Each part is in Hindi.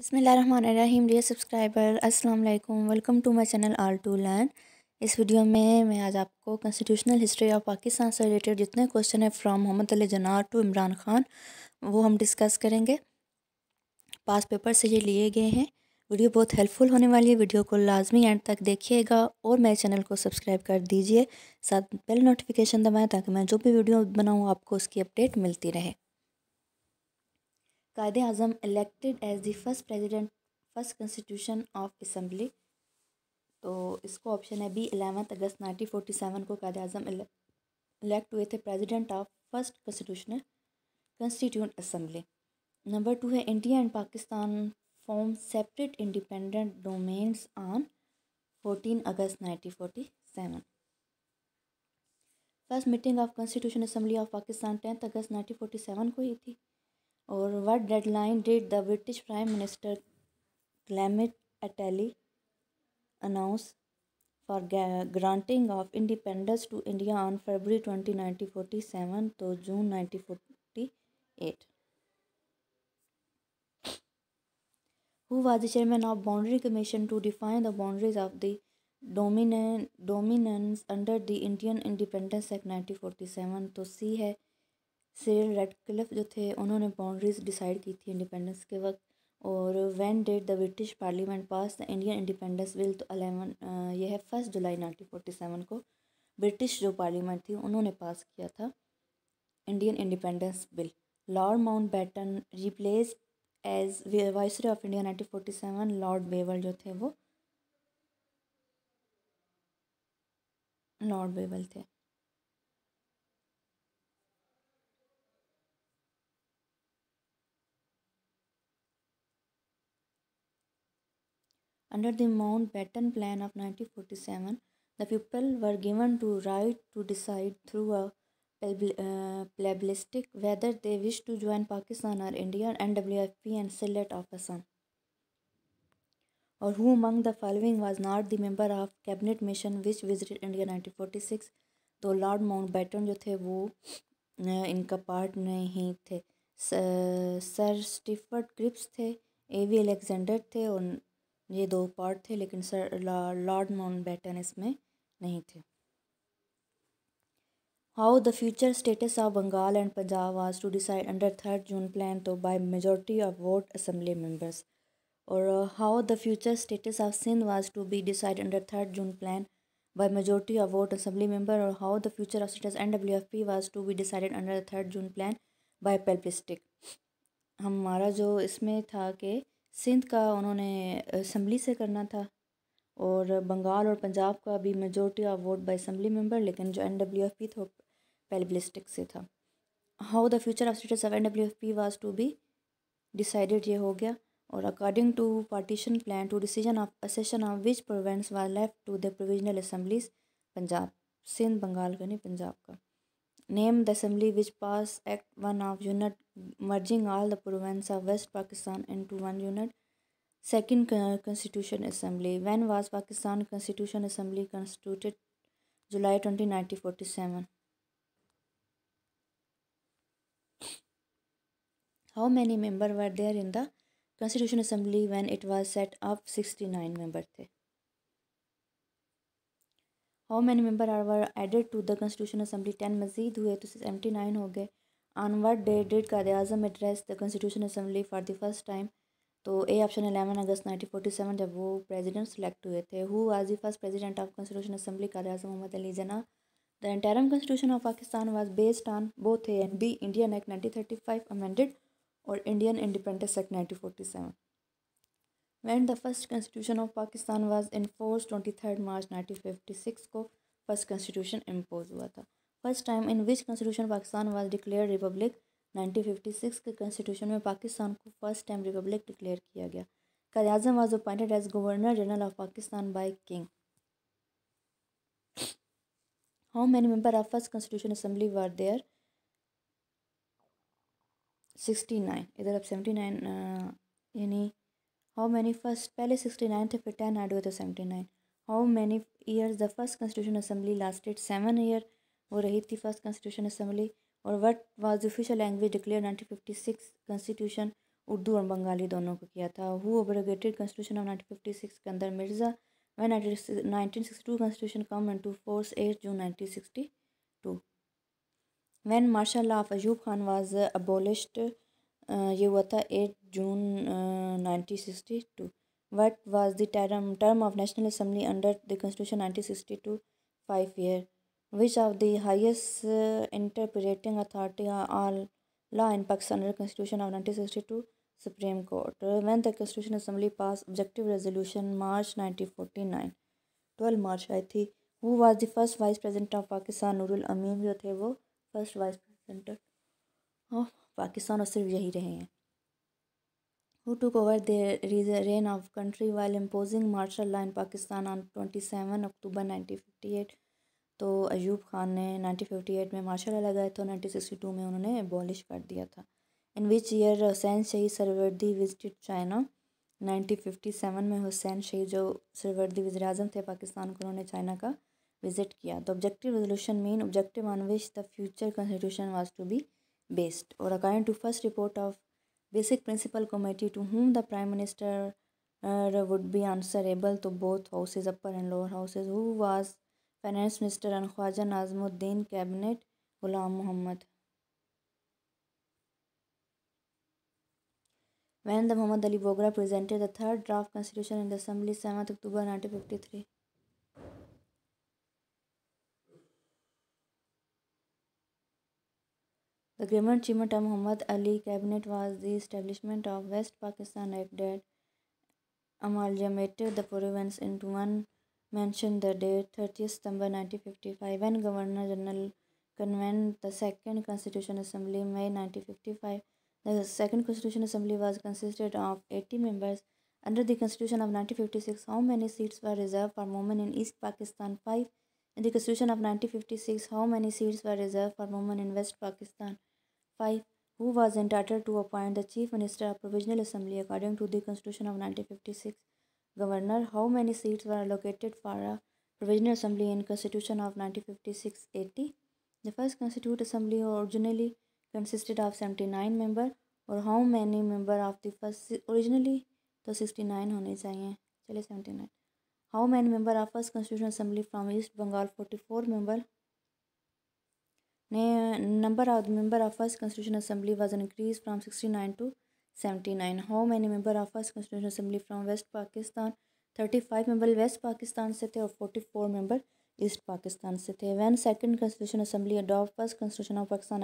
बसमीम डियर सब्सक्राइबर अस्सलाम वालेकुम welcome to my channel all to learn इस वीडियो में मैं आज आपको कॉन्स्टिट्यूशनल हिस्ट्री ऑफ पाकिस्तान से रिलेटेड जितने क्वेश्चन हैं फ्रॉम मोहम्मद अली जना टू इमरान खान वो हम डिस्कस करेंगे पास पेपर से ये लिए गए हैं वीडियो बहुत हेल्पफुल होने वाली है वीडियो को लाजमी एंड तक देखिएगा और मेरे चैनल को सब्सक्राइब कर दीजिए साथ बेल नोटिफिकेशन दबाएँ ताकि मैं जो भी वीडियो बनाऊँ आपको उसकी अपडेट मिलती रहे Quaid Azam elected as the first president first constitution of assembly तो इसको ऑप्शन है B eleventh August nineteen forty seven को कायद अजम इलेक्ट हुए थे president of first constitutional constituent assembly number two है India and Pakistan form separate independent dominions on fourteen August nineteen forty seven first meeting of constitution assembly of Pakistan tenth August nineteen forty seven को ही थी और what deadline date the British prime minister Clement Attlee announce for granting of independence to India on February twenty nineteen forty seven तो June nineteen forty eight who was the chairman of boundary commission to define the boundaries of the dominions under the Indian independence act nineteen forty seven तो सी है सिरिल क्लिफ जो थे उन्होंने बाउंड्रीज डिसाइड की थी इंडिपेंडेंस के वक्त और when did the British parliament pass the Indian independence bill तो अलेवन यह है first July nineteen forty seven को ब्रिटिश जो पार्लियामेंट थी उन्होंने पास किया था Indian independence bill Lord Mountbatten replace as viceroy of India nineteen forty seven Lord Wavell जो थे वो लॉर्ड बेवल थे Under the Mountbatten Plan of 1947, the people were given to right to decide through a plebiscite uh, whether they wish to join Pakistan or India, and wfp and select of Assam. Or who among the following was not the member of cabinet mission which visited India 1946? तो लॉर्ड माउंटबेटन जो थे वो इनका पार्ट नहीं थे सर स्टिफर्ड क्रिप्स थे ए वी एलेक्जेंडर थे और ये दो पार्ट थे लेकिन सर लॉर्ड बैटन इसमें नहीं थे how the future status of Bengal and Punjab was to decide under third June plan तो by majority of vote assembly members और how the future status of Sindh was to be decide under third June plan of vote assembly member और how the future of status N W F P was to be decided under third June plan by plebiscite हमारा जो इसमें था कि सिंध का उन्होंने असम्बली से करना था और बंगाल और पंजाब का भी majority of vote by assembly member लेकिन जो एन डब्ल्यू एफ पी था पेलिबलिस्टिक से था how the future of status of N W F P was to be decided ये हो गया और according to partition plan to decision of accession of which province was left to the provisional assemblies Punjab Sindh Bengal का नहीं पंजाब का named the assembly which passed act 1 of unit merging all the province of west pakistan into one unit second constitution assembly when was pakistan constitution assembly constituted july 20 1947 how many member were there in the constitution assembly when it was set up 69 member थे how many member are were added to the constitution assembly ten मजीद हुए तो सेवेंटी नाइन हो गए on what day did Quaid Azam address the constitution assembly for the first time तो A option eleven August nineteen forty seven जब वो प्रेजिडेंट सेलेक्ट हुए थे who was the first president of constitution assembly Quaid Azam Mohammad Ali Jinnah the entire constitution of Pakistan was based on both A and B Indian act nineteen thirty five amended और Indian independence act nineteen forty seven when the first constitution of Pakistan was in force twenty third March nineteen fifty six को फर्स्ट कॉन्स्टिट्यूशन इम्पोज हुआ था first time in which constitution Pakistan was declare republic nineteen fifty six के कॉन्स्टिट्यूशन में पाकिस्तान को फर्स्ट टाइम रिपब्लिक डिक्लेयर किया गया कारी was appointed as governor general of Pakistan by king how many member of first constitution assembly were there sixty nine इधर अब सेवेंटी नाइन यानी हाउ मैनी फर्स्ट पहले सिक्सटी नाइन थे फिर टेन ऐड हुए थे seventy nine how many year the first constitution assembly lasted seven year वो रही थी फर्स्ट कॉन्स्टिट्यूशन असम्बली और what was official language declare nineteen fifty six constitution Urdu और बंगाली दोनों को किया था who abrogated constitution of nineteen fifty six के अंदर मिर्ज़ा वे nineteen sixty two constitution come and to force eight June nineteen sixty two when martial law of Ayub Khan was abolished ये हुआ था eight June nineteen sixty two what was the term term of national assembly under the constitution nineteen sixty two five year which of the highest interpreting authority all constitution of nineteen sixty two supreme court when the constitution assembly pass objective resolution March nineteen forty nine twelve March आई थी वो was the first vice president of Pakistan Nurul Amin जो थे वो फर्स्ट वाइस प्रेजिडेंट ऑफ पाकिस्तान और सिर्फ यही रहे हैं who took over the reign of country while imposing martial line Pakistan on twenty seven October nineteen fifty eight तो अयूब खान ने नाइनटीन फिफ्टी एट में मार्शल लॉ लगाया था टू में उन्होंने एबॉलिश कर दिया था in which year Hussain Shaheed Suhrawardy visited China nineteen fifty seven में हुसैन शही जो सरवर्दी वजर अजम थे पाकिस्तान को उन्होंने चाइना का विज़िट किया तो objective resolution main objective on which the future constitution was to be based और according to first report of basic principle committee to whom the prime minister would be answer able to both houses upper and lower houses who was finance minister and Khawaja Nazimuddin cabinet Ghulam Mohammad when the Mohammad Ali Bogra presented the third draft constitution in the assembly seven October nineteen fifty three The Grand Chimata Muhammad Ali cabinet was the establishment of West Pakistan Act that amalgamated the province into one mentioned the date 30 September 1955 when Governor General convened the Second Constitution Assembly May 1955. The Second Constitution Assembly was consisted of 80 members. Under the Constitution of 1956, how many seats were reserved for women in East Pakistan? 5. In the Constitution of 1956, how many seats were reserved for women in West Pakistan? 5. Who was entitled to appoint the Chief Minister of Provisional Assembly according to the Constitution of 1956? Governor. How many seats were allocated for a Provisional Assembly in Constitution of 1956-80? The first Constituent Assembly originally consisted of 79 member और how many member of the first originally तो सिक्सटी नाइन होने चाहिए चलिए seventy nine how many member of first constitution assembly from east Bengal forty four member ने number of member of first constitution assembly was increase from sixty nine to seventy nine how many member of first constitution assembly from west Pakistan thirty five member west Pakistan से थे और forty four member east Pakistan से थे when second constitution assembly adopt first constitution of Pakistan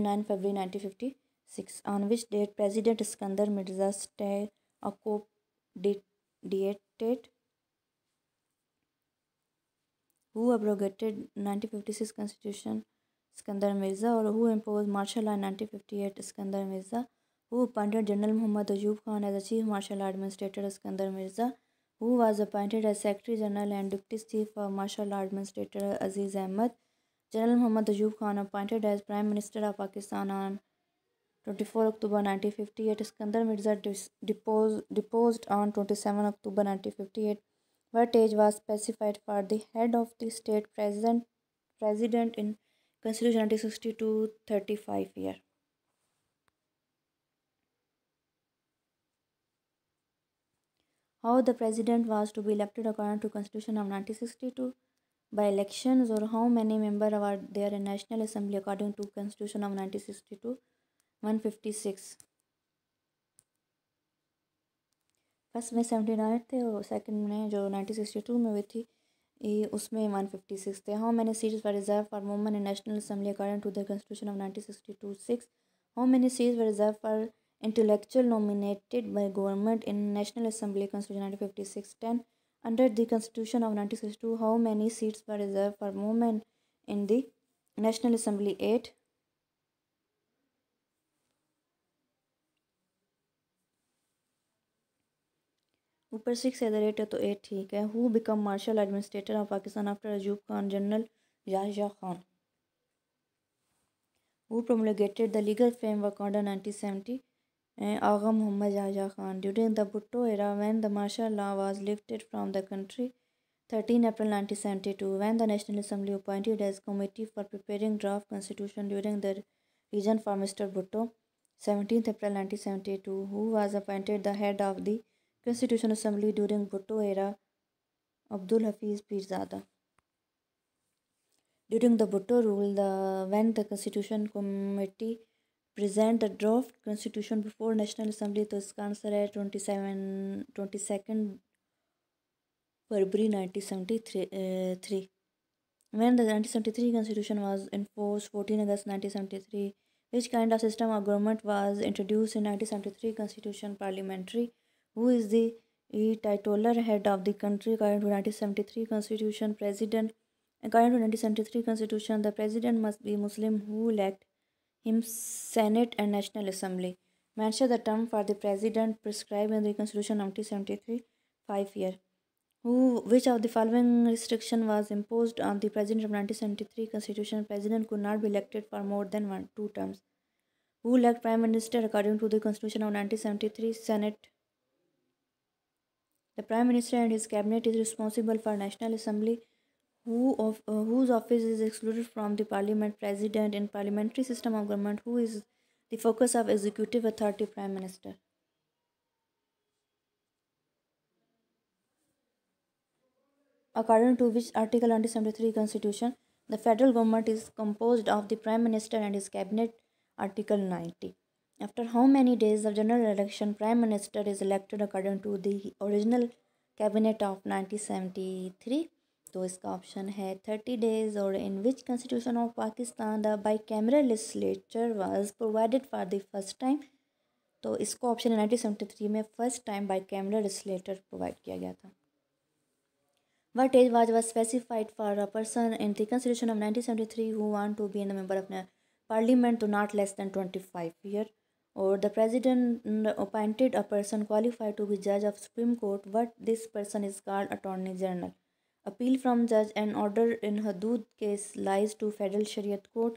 nineteen fifty six on which date president Iskander Mirza stay dated who abrogated 1956 constitution Iskandar Mirza or who imposed martial law in 1958 Iskandar Mirza who appointed General Muhammad Ayub Khan as the chief martial law administrator Iskandar Mirza who was appointed as secretary general and deputy chief martial law administrator Aziz Ahmed General Muhammad Ayub Khan appointed as prime minister of Pakistan on 24 October 1958 Iskandar Mirza deposed, deposed on 27 October 1958 Wattage was specified for the head of the state president, president in Constitution 1962 35 year. How the president was to be elected according to Constitution of 1962 by elections or how many members are there in National Assembly according to Constitution of 1962 156 first में सेवेंटी नाइन थे और सेकंड में जो नाइनटीन सिक्सटी टू में हुई थी ए, उसमें वन फिफ्टी सिक्स थे how many seats were reserve for woman in national assembly according to the constitution of nineteen sixty two six how many seat were reserve for intellectual nominated by government in national assembly constitution fifty six ten under the constitution of nineteen sixty two how many seats were reserve for woman in the national assembly eight ऊपर सिक्स एट द रेट है तो एट ठीक है who become martial administrator of Pakistan after Ayub Khan general Yahya Khan who promulgated the legal framework order nineteen seventy Agha Muhammad Yahya Khan. During the Bhutto era, when the martial law was lifted from the country, 13 April 1972, when the National Assembly appointed as committee for preparing draft constitution during the region for Mr. Bhutto, 17 April 1972, who was appointed the head of the Constitution Assembly during Bhutto era Abdul Hafiz Pirzada. During the Bhutto rule, the, when the Constitution Committee present the draft constitution before National Assembly, तो इसका आंसर है February nineteen seventy eh, three. When the 1973 constitution was enforced 14 August 1973, which kind of system of government was introduced in 1973 constitution parliamentary who is the titular head of the country according to 1973 constitution president according to 1973 constitution the president must be muslim who elect him senate and national assembly mention the term for the president prescribed in the constitution 1973 5 year who which of the following restriction was imposed on the president of 1973 constitution president could not be elected for more than one two terms who elect prime minister according to the constitution of 1973 senate the Prime Minister and his cabinet is responsible for National Assembly, who of, uh, whose office is excluded from the Parliament President in parliamentary system of government, who is the focus of executive authority Prime Minister. According to which Article 173 Constitution, the federal government is composed of the Prime Minister and his cabinet, Article 90. After how many days of general election, Prime Minister is elected according to the original cabinet of 1973 तो इसका ऑप्शन है थर्टी डेज और in which constitution of Pakistan the bicameral legislature was provided for the first time तो इसको ऑप्शन है नाइनटीन में first time bicameral legislator provide किया गया था what age was was specified for a person in the constitution of nineteen seventy three who want to be in the member of parliament तो not less than twenty five year or the president appointed a person qualified to be judge of supreme court but this person is called attorney general appeal from judge and order in hadood case lies to federal shariat court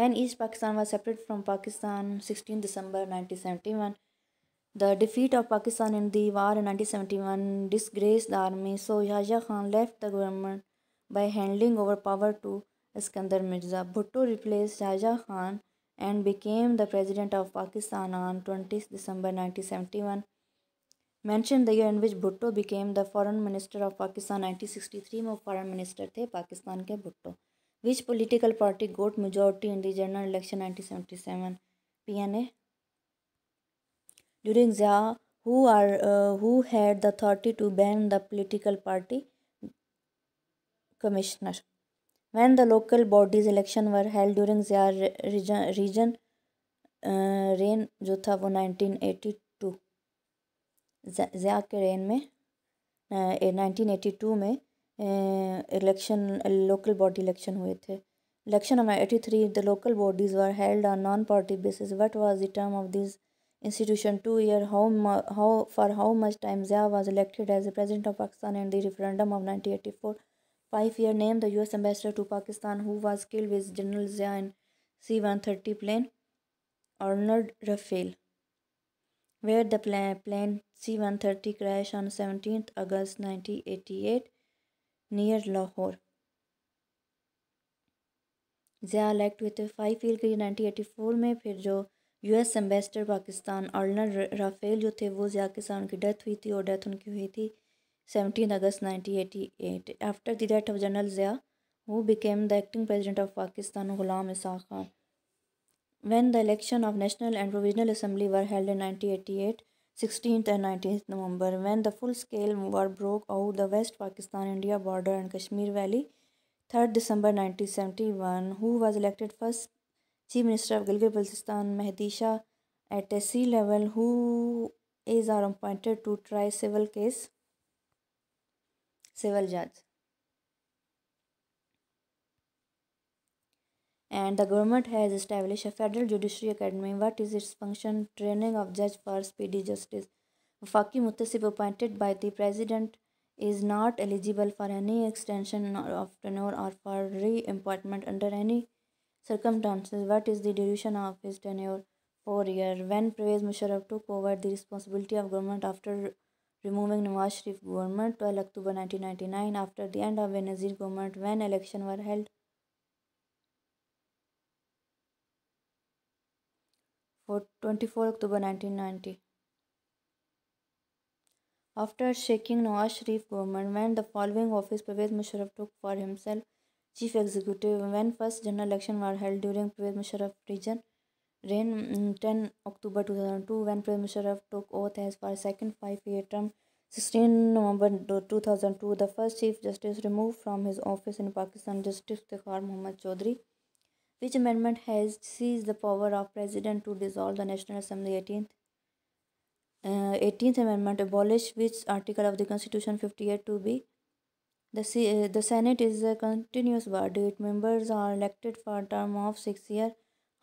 when east pakistan was separate from pakistan 16 december 1971 the defeat of Pakistan in the war in 1971 disgraced the army, so Yahya Khan left the government by handing over power to Iskandar Mirza. Bhutto replaced Yahya Khan and became the president of Pakistan on 20 December 1971. Mention the year in which Bhutto became the foreign minister of Pakistan 1963 में foreign minister थे पाकिस्तान के Bhutto Which political party got majority in the general election 1977 PNA? During Zia, who are uh, who had the authority to ban the political party commissioner? When the local bodies election were held during their region, region uh, reign जो था वो 1982 ज़िया के रेन में uh, 1982 में इलेक्शन लोकल बॉडी इलेक्शन हुए थे election number eighty three the local bodies were held on non party basis what was the term of this institution two year how how for how much time Zia was elected as the president of Pakistan and the referendum of 1984 five year named the US ambassador to Pakistan who was killed with General Zia and C 130 plane Arnold Rafale, where the plane C 130 crashed on 17th August 1988 near Lahore. Zia elect हुए थे फाइव ईयर के लिए नाइनटीन एटी फोर में फिर जो US ambassador Pakistan Arnold Raphel जो थे वो जिया के साथ उनकी डेथ हुई थी और डेथ उनकी हुई थी 17 August 1988. After the death of General Zia, who became the acting president of Pakistan, Ghulam Isa Khan. When the election of National and Provisional Assembly were held in 1988, 16th and 19th November, when the full-scale war broke out the West Pakistan-India border and Kashmir Valley, 3rd December 1971, who was elected first Chief Minister of Gilgit-Baltistan, Mehdi Shah, at SC level, who is appointed to try civil case civil judge. And the government has established a federal judiciary academy. What is its function? Training of judge for speedy justice. Wafaki Muttasib appointed by the president is not eligible for any extension of tenure or for re-appointment under any circumstances. What is the duration of his tenure? Four year. When Pervez Musharraf took over the responsibility of government after removing Nawaz Sharif government 12 October 1999 after the end of the Nazir government when elections were held. For 24 October 1990. After shaking Nawaz Sharif government when the following office Pervez Musharraf took for himself chief executive when first general election were held during Pervez Musharraf region Reign mm, 10 October 2002 when Prime Minister took oath as for a second five-year term. 16 November 2002 the first Chief Justice removed from his office in Pakistan Justice Tahir Muhammad Chaudhry. Which amendment has seized the power of President to dissolve the National Assembly 18th? Uh, 18th Amendment abolished which article of the Constitution 58 to be? The, C uh, the Senate is a continuous body. Its members are elected for a term of six years.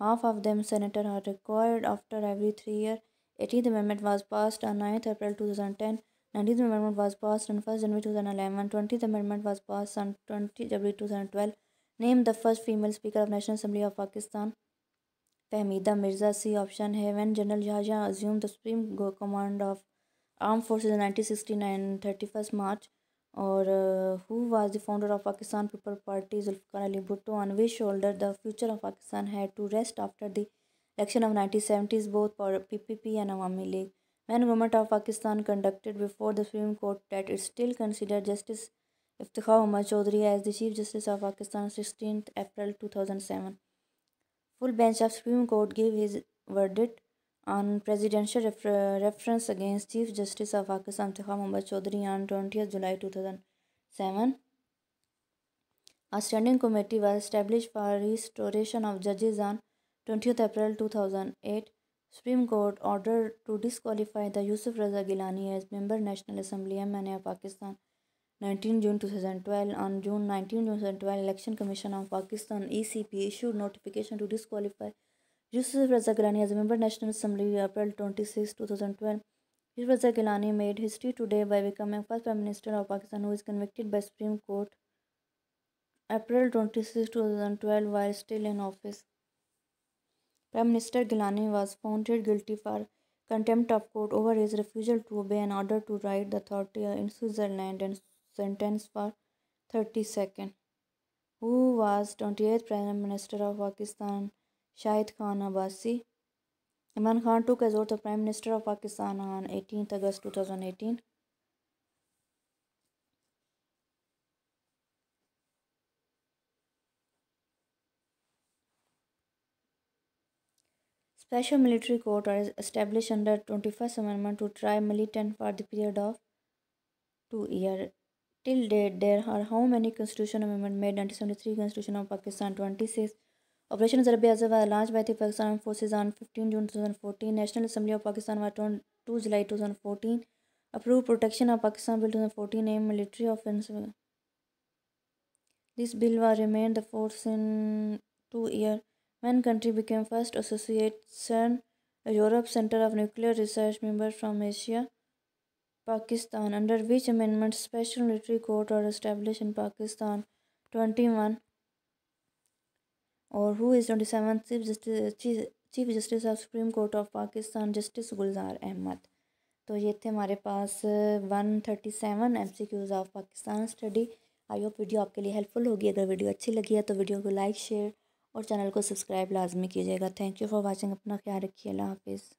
Half of them senators are required after every three years. 18th Amendment was passed on 9th April 2010. 19th Amendment was passed on 1st January 2011. 20th Amendment was passed on 20 January 2012. Named the first female Speaker of National Assembly of Pakistan. Fahmida Mirza C. Option है when General Jaja assumed the supreme command of armed forces in 1969 31st March or uh, who was the founder of Pakistan People Party Zulfikar Ali Bhutto on which shoulder the future of Pakistan had to rest after the election of 1970s both for PPP and Awami League. When government of Pakistan conducted before the Supreme Court that it still considered Justice Iftikhar Umar Chaudhry as the Chief Justice of Pakistan 16th April 2007. Full bench of Supreme Court gave his verdict on presidential refer reference against Chief Justice of Pakistan Teha mohammad Chaudhry on 20th July 2007. A standing committee was established for restoration of judges on 20th April 2008. Supreme Court ordered to disqualify the Yusuf Raza Gilani as member National Assembly MNA Pakistan 19 June 2012. On June 19, 2012, Election Commission of Pakistan ECP issued notification to disqualify Yusuf Raza Gilani as a member National Assembly April 26, 2012. Yusuf Raza Gilani made history today by becoming first Prime Minister of Pakistan who is convicted by Supreme Court April 26, 2012 while still in office. Prime Minister Gilani was found guilty for contempt of court over his refusal to obey an order to ride the authority uh, in Switzerland and sentenced for thirty second. Who was 28th Prime Minister of Pakistan? Shahid Khan Abbasi. Imran Khan took as oath of Prime Minister of Pakistan on 18th August 2018. Special military court are established under 21st Amendment to try militant for the period of two years. Till date, there are how many constitutional amendments made? 1973 Constitution of Pakistan, 26 Operation Zarb Azab launched by the Pakistan Armed Forces on 15 June 2014. National Assembly of Pakistan was on 2 July 2014. Approved Protection of Pakistan Bill 2014 named Military Offensive. This bill was remained the force in two years when country became first association Europe Center of Nuclear Research member from Asia, Pakistan, under which amendment special military court are established in Pakistan. 21 और who is twenty seven chief justice chief justice of supreme court of Pakistan justice Gulzar Ahmed तो ये थे हमारे पास one thirty seven M C Qs of Pakistan study I hope video आपके लिए हेल्पफुल होगी अगर वीडियो अच्छी लगी है तो वीडियो को लाइक शेयर और चैनल को सब्सक्राइब लाजमी कीजिएगा थैंक यू फॉर वॉचिंग अपना ख्याल रखिए अल्लाह हाफिज़